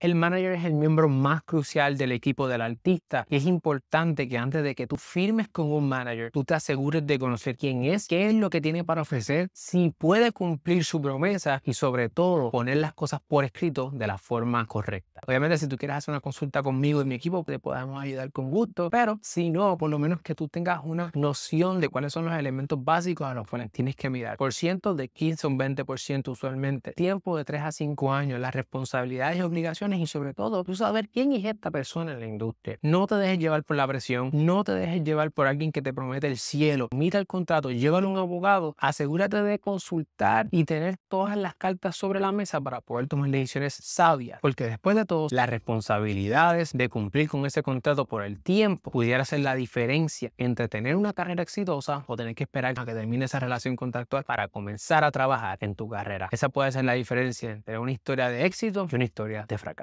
El manager es el miembro más crucial del equipo del artista y es importante que antes de que tú firmes con un manager, tú te asegures de conocer quién es, qué es lo que tiene para ofrecer, si puede cumplir su promesa y sobre todo poner las cosas por escrito de la forma correcta. Obviamente si tú quieres hacer una consulta conmigo y mi equipo, te podemos ayudar con gusto, pero si no, por lo menos que tú tengas una noción de cuáles son los elementos básicos a los cuales tienes que mirar. Por ciento de 15 o 20% usualmente, tiempo de 3 a 5 años, las responsabilidades y obligaciones y sobre todo tú saber quién es esta persona en la industria. No te dejes llevar por la presión, no te dejes llevar por alguien que te promete el cielo. Mira el contrato, llévalo a un abogado, asegúrate de consultar y tener todas las cartas sobre la mesa para poder tomar decisiones sabias. Porque después de todo, las responsabilidades de cumplir con ese contrato por el tiempo pudiera ser la diferencia entre tener una carrera exitosa o tener que esperar a que termine esa relación contractual para comenzar a trabajar en tu carrera. Esa puede ser la diferencia entre una historia de éxito y una historia de fracaso.